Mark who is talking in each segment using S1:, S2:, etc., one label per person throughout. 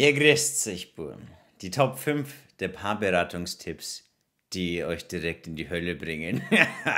S1: Ihr grüßt sich, Buben. Die Top 5 der Paarberatungstipps, die euch direkt in die Hölle bringen.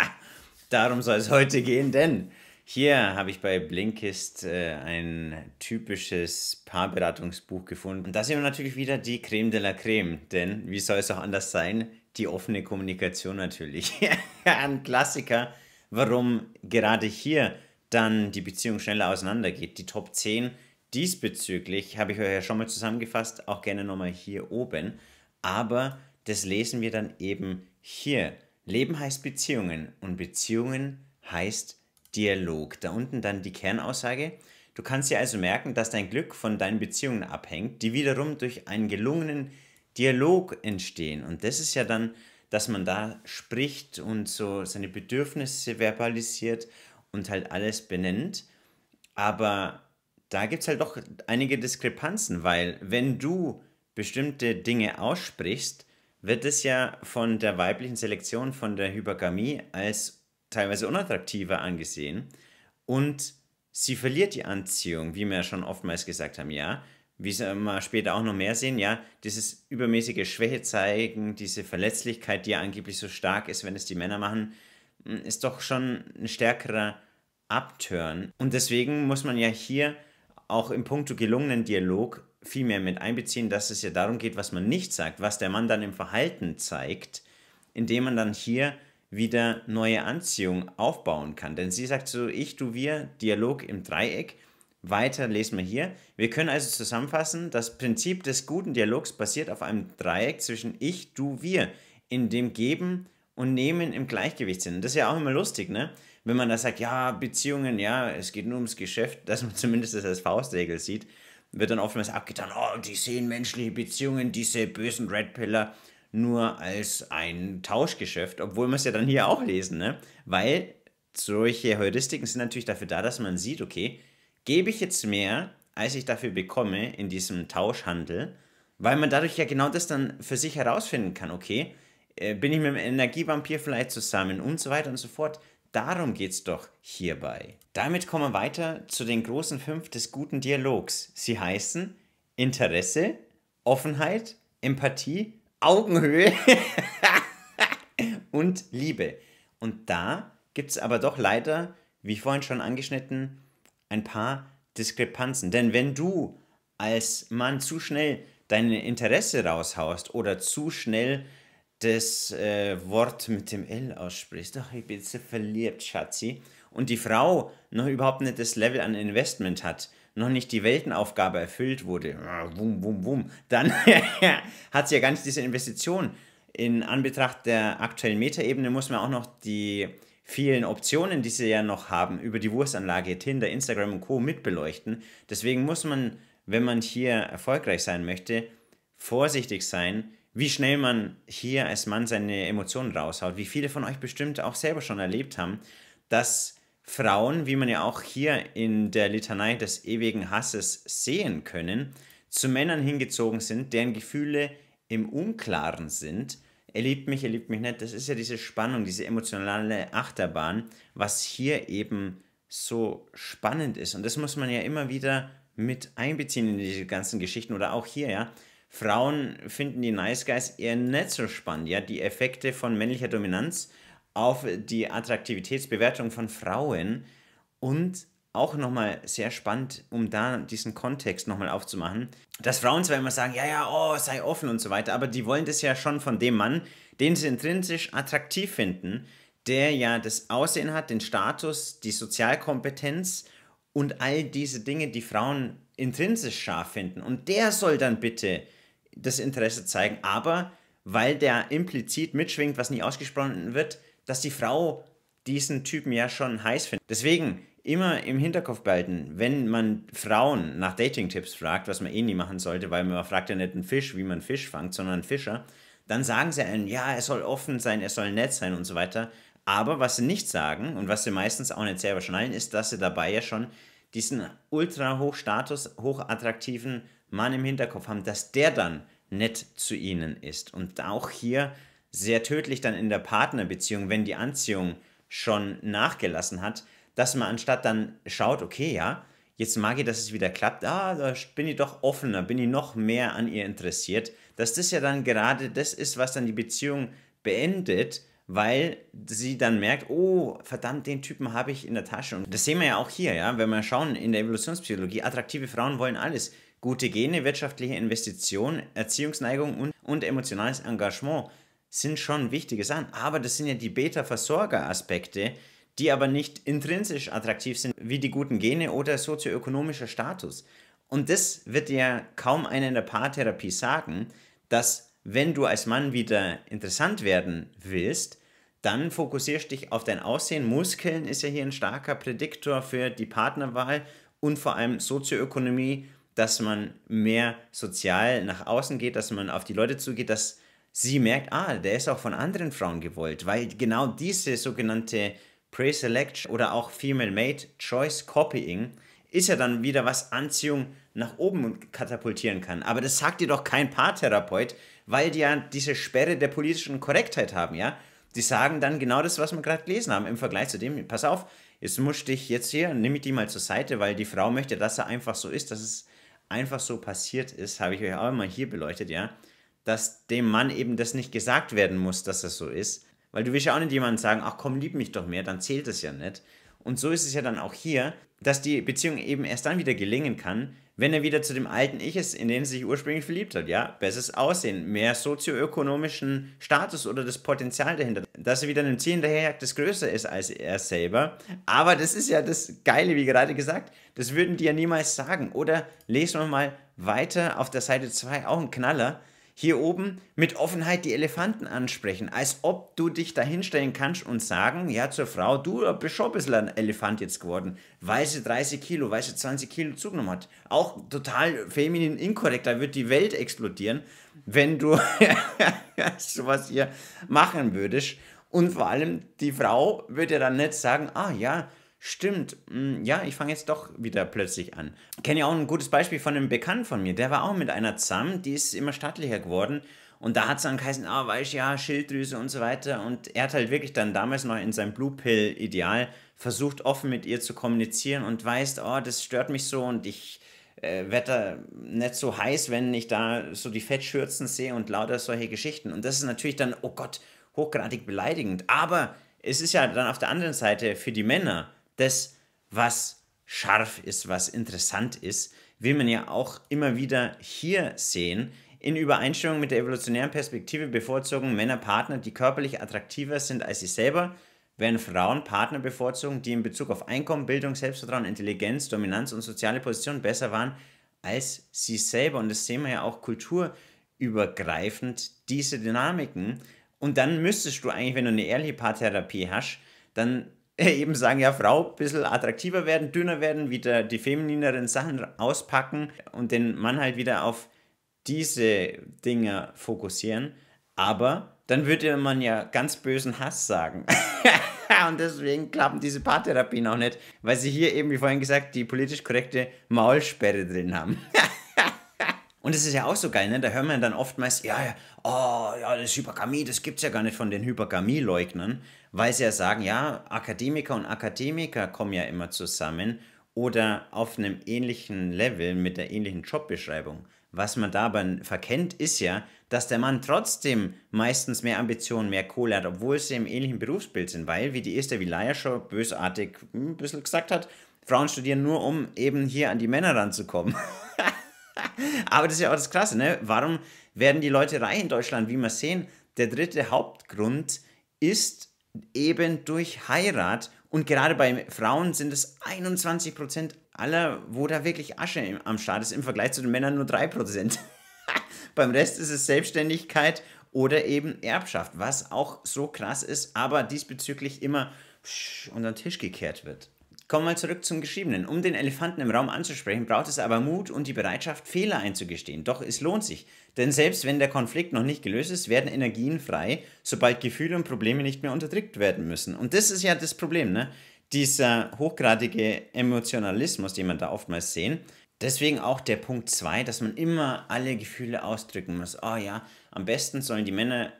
S1: Darum soll es heute gehen, denn hier habe ich bei Blinkist äh, ein typisches Paarberatungsbuch gefunden. Und das ist natürlich wieder die Creme de la Creme, denn wie soll es auch anders sein? Die offene Kommunikation natürlich. ein Klassiker, warum gerade hier dann die Beziehung schneller auseinandergeht. Die Top 10 Diesbezüglich habe ich euch ja schon mal zusammengefasst, auch gerne nochmal hier oben. Aber das lesen wir dann eben hier. Leben heißt Beziehungen und Beziehungen heißt Dialog. Da unten dann die Kernaussage. Du kannst dir also merken, dass dein Glück von deinen Beziehungen abhängt, die wiederum durch einen gelungenen Dialog entstehen. Und das ist ja dann, dass man da spricht und so seine Bedürfnisse verbalisiert und halt alles benennt. Aber da gibt es halt doch einige Diskrepanzen, weil wenn du bestimmte Dinge aussprichst, wird es ja von der weiblichen Selektion, von der Hypergamie als teilweise unattraktiver angesehen und sie verliert die Anziehung, wie wir ja schon oftmals gesagt haben, ja. Wie wir später auch noch mehr sehen, ja, dieses übermäßige Schwäche zeigen, diese Verletzlichkeit, die ja angeblich so stark ist, wenn es die Männer machen, ist doch schon ein stärkerer Abturn. Und deswegen muss man ja hier auch im puncto gelungenen Dialog viel mehr mit einbeziehen, dass es ja darum geht, was man nicht sagt, was der Mann dann im Verhalten zeigt, indem man dann hier wieder neue Anziehung aufbauen kann. Denn sie sagt so, ich, du, wir, Dialog im Dreieck. Weiter lesen wir hier. Wir können also zusammenfassen, das Prinzip des guten Dialogs basiert auf einem Dreieck zwischen ich, du, wir, in dem Geben und Nehmen im Gleichgewicht sind. Und das ist ja auch immer lustig, ne? wenn man da sagt, ja, Beziehungen, ja, es geht nur ums Geschäft, dass man zumindest das als Faustregel sieht, wird dann oftmals abgetan, oh, die sehen menschliche Beziehungen, diese bösen Red Pillar, nur als ein Tauschgeschäft, obwohl wir es ja dann hier auch lesen, ne? Weil solche Heuristiken sind natürlich dafür da, dass man sieht, okay, gebe ich jetzt mehr, als ich dafür bekomme in diesem Tauschhandel, weil man dadurch ja genau das dann für sich herausfinden kann, okay, äh, bin ich mit einem Energievampir vielleicht zusammen und so weiter und so fort. Darum geht's doch hierbei. Damit kommen wir weiter zu den großen fünf des guten Dialogs. Sie heißen Interesse, Offenheit, Empathie, Augenhöhe und Liebe. Und da gibt es aber doch leider, wie vorhin schon angeschnitten, ein paar Diskrepanzen. Denn wenn du als Mann zu schnell dein Interesse raushaust oder zu schnell das äh, Wort mit dem L aussprichst. Ach, ich bin so verliebt, Schatzi. Und die Frau noch überhaupt nicht das Level an Investment hat, noch nicht die Weltenaufgabe erfüllt wurde, ah, wum, wum, wum, dann hat sie ja gar nicht diese Investition. In Anbetracht der aktuellen Metaebene muss man auch noch die vielen Optionen, die sie ja noch haben, über die Wurstanlage, Tinder, Instagram und Co. mitbeleuchten. Deswegen muss man, wenn man hier erfolgreich sein möchte, vorsichtig sein, wie schnell man hier als Mann seine Emotionen raushaut, wie viele von euch bestimmt auch selber schon erlebt haben, dass Frauen, wie man ja auch hier in der Litanei des ewigen Hasses sehen können, zu Männern hingezogen sind, deren Gefühle im Unklaren sind. Er liebt mich, er liebt mich nicht. Das ist ja diese Spannung, diese emotionale Achterbahn, was hier eben so spannend ist. Und das muss man ja immer wieder mit einbeziehen in diese ganzen Geschichten oder auch hier, ja Frauen finden die Nice Guys eher nicht so spannend, ja, die Effekte von männlicher Dominanz auf die Attraktivitätsbewertung von Frauen und auch nochmal sehr spannend, um da diesen Kontext nochmal aufzumachen, dass Frauen zwar immer sagen, ja, ja, oh, sei offen und so weiter, aber die wollen das ja schon von dem Mann, den sie intrinsisch attraktiv finden, der ja das Aussehen hat, den Status, die Sozialkompetenz und all diese Dinge, die Frauen intrinsisch scharf finden. Und der soll dann bitte das Interesse zeigen, aber weil der implizit mitschwingt, was nie ausgesprochen wird, dass die Frau diesen Typen ja schon heiß findet. Deswegen immer im Hinterkopf behalten, wenn man Frauen nach Dating-Tipps fragt, was man eh nie machen sollte, weil man fragt ja nicht einen Fisch, wie man Fisch fangt, sondern einen Fischer, dann sagen sie einem, ja, er soll offen sein, er soll nett sein und so weiter. Aber was sie nicht sagen und was sie meistens auch nicht selber schnallen, ist, dass sie dabei ja schon diesen ultra hoch Status, hoch attraktiven Mann im Hinterkopf haben, dass der dann nett zu ihnen ist. Und auch hier sehr tödlich dann in der Partnerbeziehung, wenn die Anziehung schon nachgelassen hat, dass man anstatt dann schaut, okay, ja, jetzt mag ich, dass es wieder klappt, ah, da bin ich doch offener, bin ich noch mehr an ihr interessiert, dass das ja dann gerade das ist, was dann die Beziehung beendet, weil sie dann merkt, oh, verdammt, den Typen habe ich in der Tasche. Und das sehen wir ja auch hier, ja, wenn wir schauen in der Evolutionspsychologie, attraktive Frauen wollen alles. Gute Gene, wirtschaftliche Investitionen, Erziehungsneigung und, und emotionales Engagement sind schon wichtige Sachen. Aber das sind ja die Beta-Versorger-Aspekte, die aber nicht intrinsisch attraktiv sind, wie die guten Gene oder sozioökonomischer Status. Und das wird ja kaum einer in der Paartherapie sagen, dass wenn du als Mann wieder interessant werden willst, dann fokussierst dich auf dein Aussehen. Muskeln ist ja hier ein starker Prädiktor für die Partnerwahl und vor allem Sozioökonomie, dass man mehr sozial nach außen geht, dass man auf die Leute zugeht, dass sie merkt, ah, der ist auch von anderen Frauen gewollt, weil genau diese sogenannte Pre-Selection oder auch Female Mate Choice Copying ist ja dann wieder was Anziehung nach oben katapultieren kann. Aber das sagt dir doch kein Paartherapeut, weil die ja diese Sperre der politischen Korrektheit haben, ja. Die sagen dann genau das, was wir gerade gelesen haben, im Vergleich zu dem, pass auf, jetzt musst dich jetzt hier, nimm ich die mal zur Seite, weil die Frau möchte, dass er einfach so ist, dass es einfach so passiert ist, habe ich euch auch mal hier beleuchtet, ja, dass dem Mann eben das nicht gesagt werden muss, dass das so ist, weil du willst ja auch nicht jemandem sagen, ach komm, lieb mich doch mehr, dann zählt es ja nicht, und so ist es ja dann auch hier, dass die Beziehung eben erst dann wieder gelingen kann, wenn er wieder zu dem alten Ich ist, in den er sich ursprünglich verliebt hat, ja, besseres Aussehen, mehr sozioökonomischen Status oder das Potenzial dahinter, dass er wieder einem Ziel hinterherjagt, das größer ist als er selber. Aber das ist ja das Geile, wie gerade gesagt, das würden die ja niemals sagen. Oder lesen wir mal weiter auf der Seite 2 auch ein Knaller hier oben mit Offenheit die Elefanten ansprechen, als ob du dich da hinstellen kannst und sagen, ja, zur Frau, du bist schon ein bisschen ein Elefant jetzt geworden, weil sie 30 Kilo, weil sie 20 Kilo zugenommen hat. Auch total feminin inkorrekt, da wird die Welt explodieren, wenn du sowas hier machen würdest. Und vor allem, die Frau würde ja dann nicht sagen, ah ja, stimmt, hm, ja, ich fange jetzt doch wieder plötzlich an. Kenne ja auch ein gutes Beispiel von einem Bekannten von mir, der war auch mit einer zusammen, die ist immer stattlicher geworden. Und da hat es dann geheißen, ah, weißt ja, Schilddrüse und so weiter. Und er hat halt wirklich dann damals noch in seinem Blue Pill-Ideal versucht, offen mit ihr zu kommunizieren und weiß, oh, das stört mich so und ich äh, werde nicht so heiß, wenn ich da so die Fettschürzen sehe und lauter solche Geschichten. Und das ist natürlich dann, oh Gott, hochgradig beleidigend. Aber es ist ja dann auf der anderen Seite für die Männer das, was scharf ist, was interessant ist, will man ja auch immer wieder hier sehen. In Übereinstimmung mit der evolutionären Perspektive bevorzugen Männer Partner, die körperlich attraktiver sind als sie selber, während Frauen Partner bevorzugen, die in Bezug auf Einkommen, Bildung, Selbstvertrauen, Intelligenz, Dominanz und soziale Position besser waren als sie selber. Und das sehen wir ja auch kulturübergreifend, diese Dynamiken. Und dann müsstest du eigentlich, wenn du eine ehrliche Paartherapie hast, dann eben sagen, ja, Frau ein bisschen attraktiver werden, dünner werden, wieder die feminineren Sachen auspacken und den Mann halt wieder auf diese Dinge fokussieren. Aber dann würde man ja ganz bösen Hass sagen. und deswegen klappen diese Paartherapien auch nicht, weil sie hier eben, wie vorhin gesagt, die politisch korrekte Maulsperre drin haben. Und es ist ja auch so geil, ne? da hört man dann oftmals, ja, ja, oh, ja, das Hypergamie, das gibt's ja gar nicht von den Hypergamie-Leugnern, weil sie ja sagen, ja, Akademiker und Akademiker kommen ja immer zusammen oder auf einem ähnlichen Level mit der ähnlichen Jobbeschreibung. Was man dabei verkennt, ist ja, dass der Mann trotzdem meistens mehr Ambitionen, mehr Kohle hat, obwohl sie im ähnlichen Berufsbild sind, weil, wie die Esther Vilaya schon bösartig ein bisschen gesagt hat, Frauen studieren nur, um eben hier an die Männer ranzukommen. Aber das ist ja auch das Klasse, ne? Warum werden die Leute reich in Deutschland? Wie wir sehen, der dritte Hauptgrund ist eben durch Heirat. Und gerade bei Frauen sind es 21 Prozent aller, wo da wirklich Asche am Start ist. Im Vergleich zu den Männern nur 3 Prozent. Beim Rest ist es Selbstständigkeit oder eben Erbschaft, was auch so krass ist, aber diesbezüglich immer unter den Tisch gekehrt wird. Kommen wir zurück zum Geschriebenen. Um den Elefanten im Raum anzusprechen, braucht es aber Mut und die Bereitschaft, Fehler einzugestehen. Doch es lohnt sich, denn selbst wenn der Konflikt noch nicht gelöst ist, werden Energien frei, sobald Gefühle und Probleme nicht mehr unterdrückt werden müssen. Und das ist ja das Problem, ne? Dieser hochgradige Emotionalismus, den man da oftmals sehen, Deswegen auch der Punkt 2, dass man immer alle Gefühle ausdrücken muss. Oh ja, am besten sollen die Männer,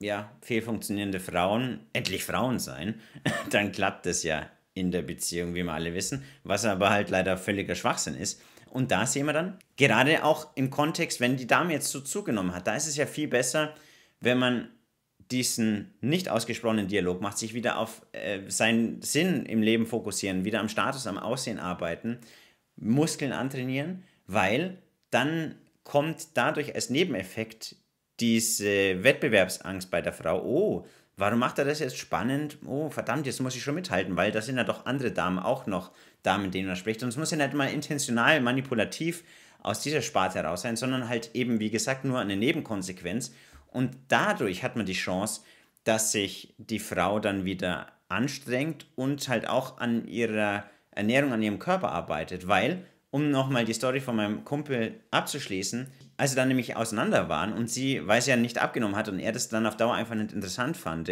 S1: ja, fehlfunktionierende Frauen, endlich Frauen sein. Dann klappt das ja in der Beziehung, wie wir alle wissen, was aber halt leider völliger Schwachsinn ist. Und da sehen wir dann, gerade auch im Kontext, wenn die Dame jetzt so zugenommen hat, da ist es ja viel besser, wenn man diesen nicht ausgesprochenen Dialog macht, sich wieder auf äh, seinen Sinn im Leben fokussieren, wieder am Status, am Aussehen arbeiten, Muskeln antrainieren, weil dann kommt dadurch als Nebeneffekt diese Wettbewerbsangst bei der Frau, oh, Warum macht er das jetzt spannend? Oh, verdammt, jetzt muss ich schon mithalten, weil da sind ja doch andere Damen auch noch, da, mit denen er spricht. Und es muss ja nicht mal intentional, manipulativ aus dieser Sparte heraus sein, sondern halt eben, wie gesagt, nur eine Nebenkonsequenz. Und dadurch hat man die Chance, dass sich die Frau dann wieder anstrengt und halt auch an ihrer Ernährung, an ihrem Körper arbeitet. Weil, um nochmal die Story von meinem Kumpel abzuschließen, als sie dann nämlich auseinander waren und sie, weil sie ja nicht abgenommen hat und er das dann auf Dauer einfach nicht interessant fand,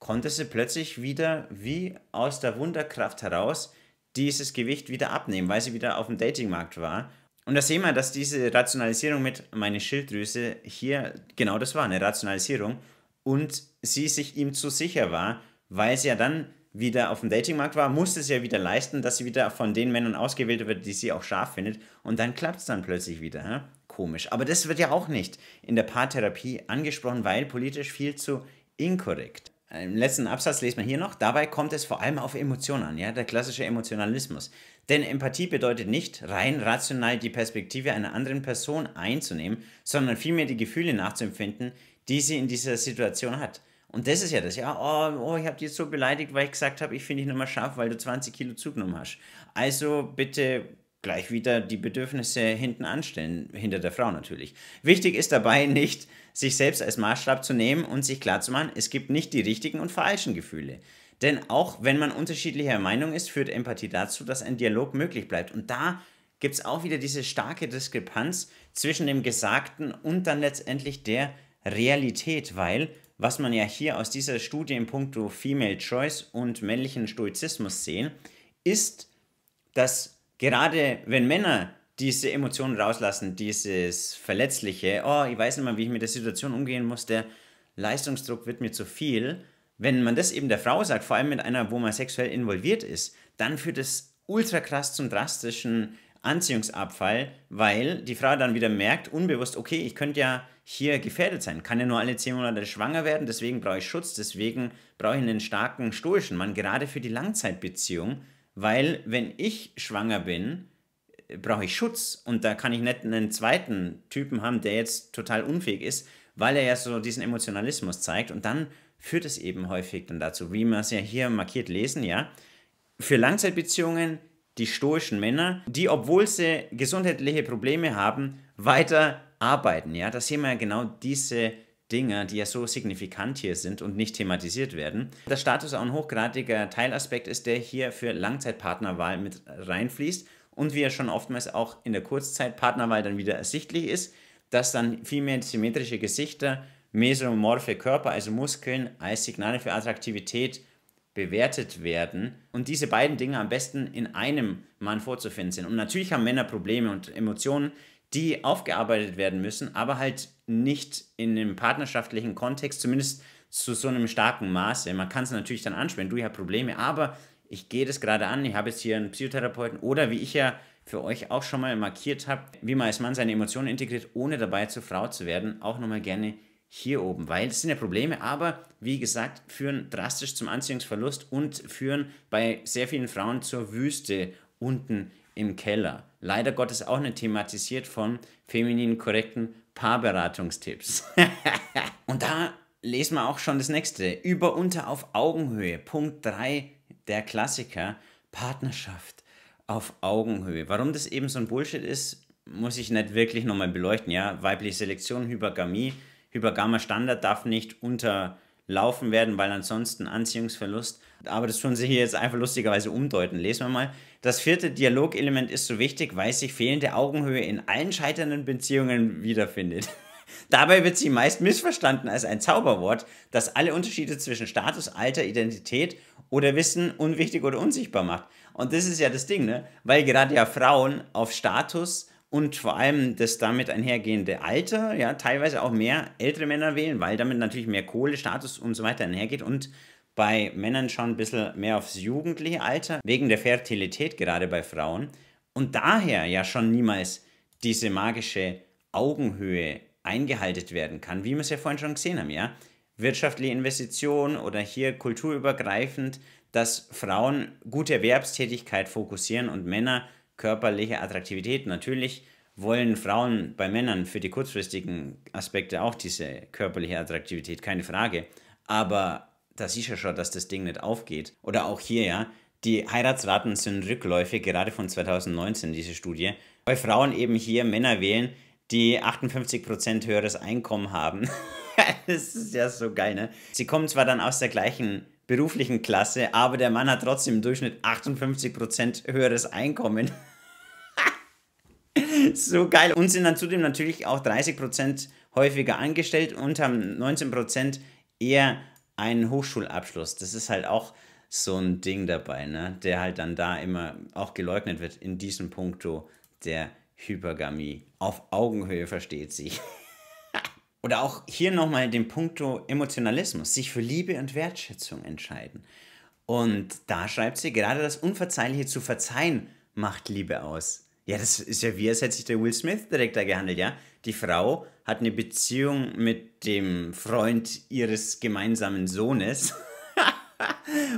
S1: konnte sie plötzlich wieder wie aus der Wunderkraft heraus dieses Gewicht wieder abnehmen, weil sie wieder auf dem Datingmarkt war. Und da sehen wir, dass diese Rationalisierung mit meiner Schilddrüse hier genau das war, eine Rationalisierung. Und sie sich ihm zu sicher war, weil sie ja dann wieder auf dem Datingmarkt war, muss es ja wieder leisten, dass sie wieder von den Männern ausgewählt wird, die sie auch scharf findet. Und dann klappt es dann plötzlich wieder. Hä? Komisch. Aber das wird ja auch nicht in der Paartherapie angesprochen, weil politisch viel zu inkorrekt. Im letzten Absatz lesen wir hier noch, dabei kommt es vor allem auf Emotionen an, ja, der klassische Emotionalismus. Denn Empathie bedeutet nicht, rein rational die Perspektive einer anderen Person einzunehmen, sondern vielmehr die Gefühle nachzuempfinden, die sie in dieser Situation hat. Und das ist ja das, ja, oh, oh ich habe dich jetzt so beleidigt, weil ich gesagt habe, ich finde dich nicht mehr scharf, weil du 20 Kilo zugenommen hast. Also bitte gleich wieder die Bedürfnisse hinten anstellen, hinter der Frau natürlich. Wichtig ist dabei nicht, sich selbst als Maßstab zu nehmen und sich klarzumachen, es gibt nicht die richtigen und falschen Gefühle. Denn auch wenn man unterschiedlicher Meinung ist, führt Empathie dazu, dass ein Dialog möglich bleibt. Und da gibt es auch wieder diese starke Diskrepanz zwischen dem Gesagten und dann letztendlich der Realität, weil was man ja hier aus dieser Studie in puncto Female Choice und männlichen Stoizismus sehen, ist, dass gerade wenn Männer diese Emotionen rauslassen, dieses Verletzliche, oh, ich weiß nicht mal, wie ich mit der Situation umgehen muss, der Leistungsdruck wird mir zu viel, wenn man das eben der Frau sagt, vor allem mit einer, wo man sexuell involviert ist, dann führt es ultra krass zum drastischen Anziehungsabfall, weil die Frau dann wieder merkt, unbewusst, okay, ich könnte ja hier gefährdet sein, kann ja nur alle zehn Monate schwanger werden, deswegen brauche ich Schutz, deswegen brauche ich einen starken stoischen Mann, gerade für die Langzeitbeziehung, weil wenn ich schwanger bin, brauche ich Schutz und da kann ich nicht einen zweiten Typen haben, der jetzt total unfähig ist, weil er ja so diesen Emotionalismus zeigt und dann führt es eben häufig dann dazu, wie wir es ja hier markiert lesen, ja, für Langzeitbeziehungen die stoischen Männer, die, obwohl sie gesundheitliche Probleme haben, weiter arbeiten. Ja, da sehen wir ja genau diese Dinge, die ja so signifikant hier sind und nicht thematisiert werden. Der Status auch ein hochgradiger Teilaspekt ist, der hier für Langzeitpartnerwahl mit reinfließt und wie ja schon oftmals auch in der Kurzzeitpartnerwahl dann wieder ersichtlich ist, dass dann viel mehr symmetrische Gesichter, mesomorphe Körper, also Muskeln, als Signale für Attraktivität bewertet werden und diese beiden Dinge am besten in einem Mann vorzufinden sind. Und natürlich haben Männer Probleme und Emotionen, die aufgearbeitet werden müssen, aber halt nicht in einem partnerschaftlichen Kontext, zumindest zu so einem starken Maße. Man kann es natürlich dann ansprechen, du, ich habe Probleme, aber ich gehe das gerade an, ich habe jetzt hier einen Psychotherapeuten oder wie ich ja für euch auch schon mal markiert habe, wie man als Mann seine Emotionen integriert, ohne dabei zur Frau zu werden, auch nochmal gerne hier oben, weil es sind ja Probleme, aber wie gesagt, führen drastisch zum Anziehungsverlust und führen bei sehr vielen Frauen zur Wüste unten im Keller. Leider Gottes auch nicht thematisiert von femininen korrekten Paarberatungstipps. und da lesen wir auch schon das nächste. Über unter auf Augenhöhe. Punkt 3 der Klassiker. Partnerschaft auf Augenhöhe. Warum das eben so ein Bullshit ist, muss ich nicht wirklich nochmal beleuchten. Ja, weibliche Selektion, Hypergamie, Hypergamma Standard darf nicht unterlaufen werden, weil ansonsten Anziehungsverlust. Aber das tun sie hier jetzt einfach lustigerweise umdeuten. Lesen wir mal. Das vierte Dialogelement ist so wichtig, weil sich fehlende Augenhöhe in allen scheiternden Beziehungen wiederfindet. Dabei wird sie meist missverstanden als ein Zauberwort, das alle Unterschiede zwischen Status, Alter, Identität oder Wissen unwichtig oder unsichtbar macht. Und das ist ja das Ding, ne? Weil gerade ja Frauen auf Status und vor allem das damit einhergehende Alter, ja, teilweise auch mehr ältere Männer wählen, weil damit natürlich mehr Kohle, Status und so weiter einhergeht und bei Männern schon ein bisschen mehr aufs jugendliche Alter, wegen der Fertilität gerade bei Frauen und daher ja schon niemals diese magische Augenhöhe eingehalten werden kann, wie wir es ja vorhin schon gesehen haben, ja. Wirtschaftliche Investitionen oder hier kulturübergreifend, dass Frauen gute Erwerbstätigkeit fokussieren und Männer körperliche Attraktivität. Natürlich wollen Frauen bei Männern für die kurzfristigen Aspekte auch diese körperliche Attraktivität, keine Frage. Aber da siehst du schon, dass das Ding nicht aufgeht. Oder auch hier, ja, die Heiratsraten sind rückläufig, gerade von 2019, diese Studie. Bei Frauen eben hier Männer wählen, die 58% höheres Einkommen haben. das ist ja so geil, ne? Sie kommen zwar dann aus der gleichen beruflichen Klasse, aber der Mann hat trotzdem im Durchschnitt 58% höheres Einkommen. so geil. Und sind dann zudem natürlich auch 30% häufiger angestellt und haben 19% eher einen Hochschulabschluss. Das ist halt auch so ein Ding dabei, ne? der halt dann da immer auch geleugnet wird in diesem Punkto der Hypergamie. Auf Augenhöhe versteht sich. oder auch hier nochmal den Punkto Emotionalismus, sich für Liebe und Wertschätzung entscheiden. Und da schreibt sie, gerade das Unverzeihliche zu verzeihen macht Liebe aus. Ja, das ist ja wie, als hätte sich der Will Smith-Direktor gehandelt, ja? Die Frau hat eine Beziehung mit dem Freund ihres gemeinsamen Sohnes.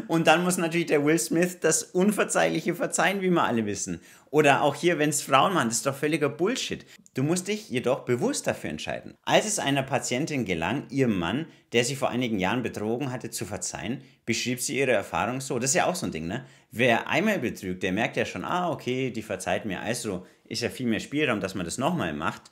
S1: Und dann muss natürlich der Will Smith das Unverzeihliche verzeihen, wie wir alle wissen. Oder auch hier, wenn es Frauen machen, das ist doch völliger Bullshit. Du musst dich jedoch bewusst dafür entscheiden. Als es einer Patientin gelang, ihrem Mann, der sie vor einigen Jahren betrogen hatte, zu verzeihen, beschrieb sie ihre Erfahrung so. Das ist ja auch so ein Ding, ne? Wer einmal betrügt, der merkt ja schon, ah, okay, die verzeiht mir. Also ist ja viel mehr Spielraum, dass man das nochmal macht.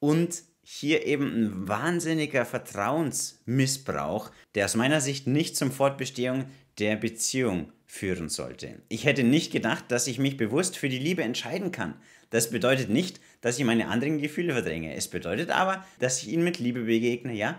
S1: Und hier eben ein wahnsinniger Vertrauensmissbrauch, der aus meiner Sicht nicht zum Fortbestehung der Beziehung führen sollte. Ich hätte nicht gedacht, dass ich mich bewusst für die Liebe entscheiden kann. Das bedeutet nicht, dass ich meine anderen Gefühle verdränge. Es bedeutet aber, dass ich ihnen mit Liebe begegne, ja?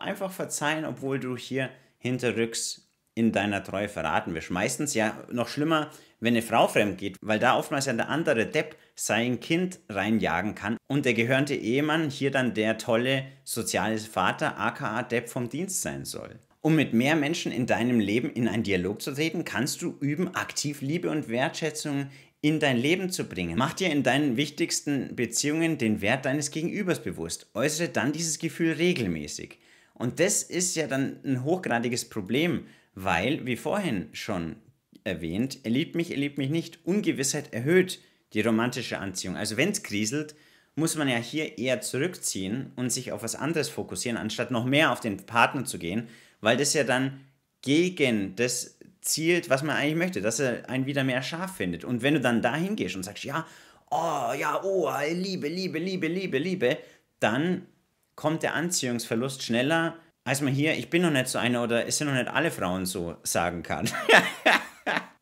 S1: Einfach verzeihen, obwohl du hier hinterrücks in deiner Treue verraten wirst. Meistens ja noch schlimmer, wenn eine Frau fremd geht, weil da oftmals ja der andere Depp sein Kind reinjagen kann und der gehörnte Ehemann hier dann der tolle soziale Vater aka Depp vom Dienst sein soll. Um mit mehr Menschen in deinem Leben in einen Dialog zu treten, kannst du üben, aktiv Liebe und Wertschätzung in dein Leben zu bringen. Mach dir in deinen wichtigsten Beziehungen den Wert deines Gegenübers bewusst. Äußere dann dieses Gefühl regelmäßig. Und das ist ja dann ein hochgradiges Problem, weil, wie vorhin schon erwähnt, er liebt mich, er liebt mich nicht, Ungewissheit erhöht die romantische Anziehung. Also wenn es kriselt, muss man ja hier eher zurückziehen und sich auf was anderes fokussieren, anstatt noch mehr auf den Partner zu gehen, weil das ja dann gegen das zielt, was man eigentlich möchte, dass er einen wieder mehr scharf findet. Und wenn du dann dahin gehst und sagst, ja, oh, ja, oh, Liebe, Liebe, Liebe, Liebe, Liebe, dann kommt der Anziehungsverlust schneller, als man hier, ich bin noch nicht so eine oder es sind noch nicht alle Frauen so sagen kann.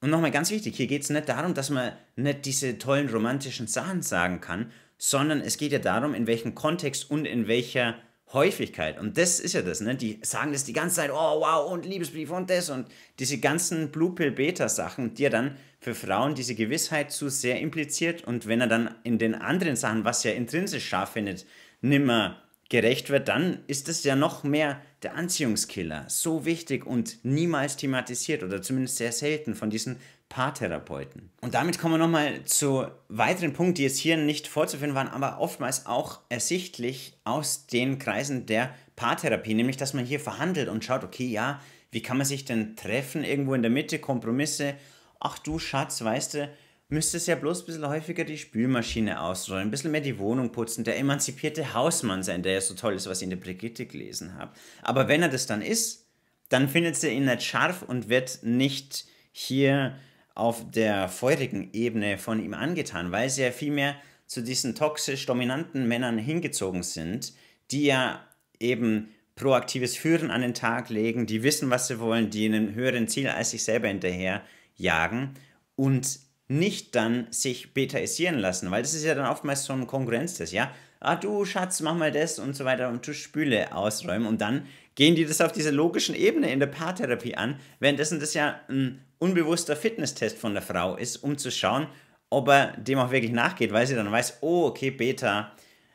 S1: Und nochmal ganz wichtig, hier geht es nicht darum, dass man nicht diese tollen romantischen Sachen sagen kann, sondern es geht ja darum, in welchem Kontext und in welcher Häufigkeit. Und das ist ja das, ne? Die sagen das die ganze Zeit, oh wow, und Liebesbrief und das und diese ganzen Blue Pill Beta Sachen, die ja dann für Frauen diese Gewissheit zu sehr impliziert und wenn er dann in den anderen Sachen, was er intrinsisch scharf findet, nimmer gerecht wird, dann ist es ja noch mehr der Anziehungskiller. So wichtig und niemals thematisiert oder zumindest sehr selten von diesen Paartherapeuten. Und damit kommen wir nochmal zu weiteren Punkten, die jetzt hier nicht vorzufinden waren, aber oftmals auch ersichtlich aus den Kreisen der Paartherapie, nämlich dass man hier verhandelt und schaut, okay, ja, wie kann man sich denn treffen irgendwo in der Mitte, Kompromisse. Ach du Schatz, weißt du, müsstest ja bloß ein bisschen häufiger die Spülmaschine ausrollen, ein bisschen mehr die Wohnung putzen, der emanzipierte Hausmann sein, der ja so toll ist, was ich in der Brigitte gelesen habe. Aber wenn er das dann ist, dann findet sie ihn nicht scharf und wird nicht hier auf der feurigen Ebene von ihm angetan, weil sie ja vielmehr zu diesen toxisch dominanten Männern hingezogen sind, die ja eben proaktives Führen an den Tag legen, die wissen, was sie wollen, die einem höheren Ziel als sich selber hinterher jagen und nicht dann sich betaisieren lassen, weil das ist ja dann oftmals so ein Konkurrenztest, ja? Ah, du Schatz, mach mal das und so weiter und du Spüle ausräumen und dann gehen die das auf dieser logischen Ebene in der Paartherapie an, währenddessen das ja ein unbewusster Fitnesstest von der Frau ist, um zu schauen, ob er dem auch wirklich nachgeht, weil sie dann weiß, oh, okay, Beta,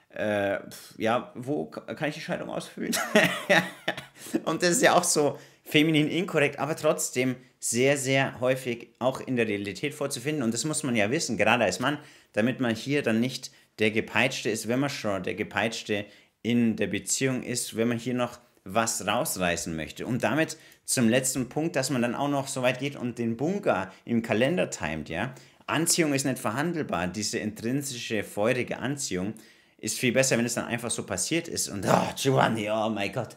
S1: äh, ja, wo kann ich die Scheidung ausfüllen? und das ist ja auch so, feminin inkorrekt, aber trotzdem sehr, sehr häufig auch in der Realität vorzufinden. Und das muss man ja wissen, gerade als Mann, damit man hier dann nicht der Gepeitschte ist, wenn man schon der Gepeitschte in der Beziehung ist, wenn man hier noch was rausreißen möchte. Und damit zum letzten Punkt, dass man dann auch noch so weit geht und den Bunker im Kalender timet, ja. Anziehung ist nicht verhandelbar, diese intrinsische feurige Anziehung ist viel besser, wenn es dann einfach so passiert ist und, oh, Giovanni, oh mein Gott,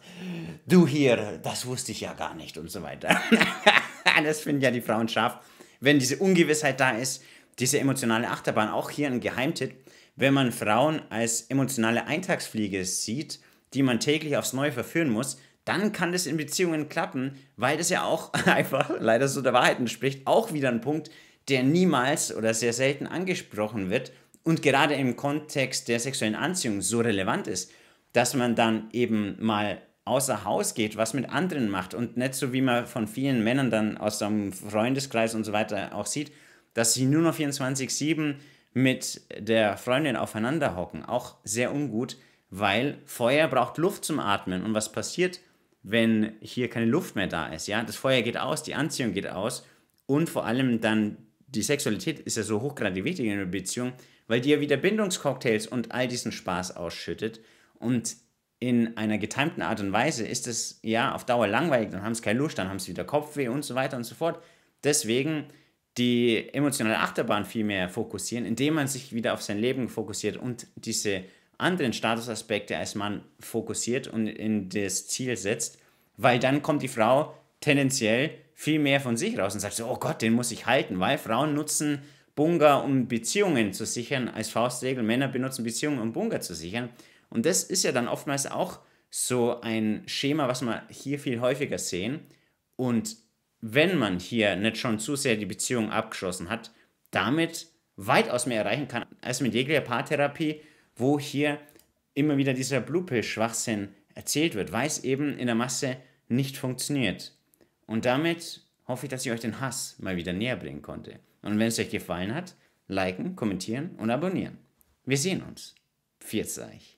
S1: du hier, das wusste ich ja gar nicht und so weiter. das finden ja die Frauen scharf. Wenn diese Ungewissheit da ist, diese emotionale Achterbahn, auch hier ein Geheimtipp, wenn man Frauen als emotionale Eintagsfliege sieht, die man täglich aufs Neue verführen muss, dann kann das in Beziehungen klappen, weil das ja auch einfach leider so der Wahrheit entspricht. Auch wieder ein Punkt, der niemals oder sehr selten angesprochen wird und gerade im Kontext der sexuellen Anziehung so relevant ist, dass man dann eben mal außer Haus geht, was mit anderen macht und nicht so wie man von vielen Männern dann aus seinem Freundeskreis und so weiter auch sieht, dass sie nur noch 24-7 mit der Freundin aufeinander hocken. Auch sehr ungut, weil Feuer braucht Luft zum Atmen. Und was passiert, wenn hier keine Luft mehr da ist? Ja, das Feuer geht aus, die Anziehung geht aus und vor allem dann die Sexualität ist ja so hochgradig wichtig in einer Beziehung, weil die ja wieder Bindungscocktails und all diesen Spaß ausschüttet. Und in einer getimten Art und Weise ist es ja auf Dauer langweilig, dann haben sie keine Lust, dann haben sie wieder Kopfweh und so weiter und so fort. Deswegen die emotionale Achterbahn viel mehr fokussieren, indem man sich wieder auf sein Leben fokussiert und diese anderen Statusaspekte als Mann fokussiert und in das Ziel setzt, weil dann kommt die Frau tendenziell viel mehr von sich raus und sagt so, oh Gott, den muss ich halten, weil Frauen nutzen Bunga, um Beziehungen zu sichern, als Faustregel. Männer benutzen Beziehungen, um Bunga zu sichern. Und das ist ja dann oftmals auch so ein Schema, was wir hier viel häufiger sehen. Und wenn man hier nicht schon zu sehr die Beziehung abgeschlossen hat, damit weitaus mehr erreichen kann als mit jeglicher Paartherapie, wo hier immer wieder dieser Bluepill-Schwachsinn erzählt wird, weil es eben in der Masse nicht funktioniert. Und damit hoffe ich, dass ich euch den Hass mal wieder näher bringen konnte. Und wenn es euch gefallen hat, liken, kommentieren und abonnieren. Wir sehen uns. Pfiat euch.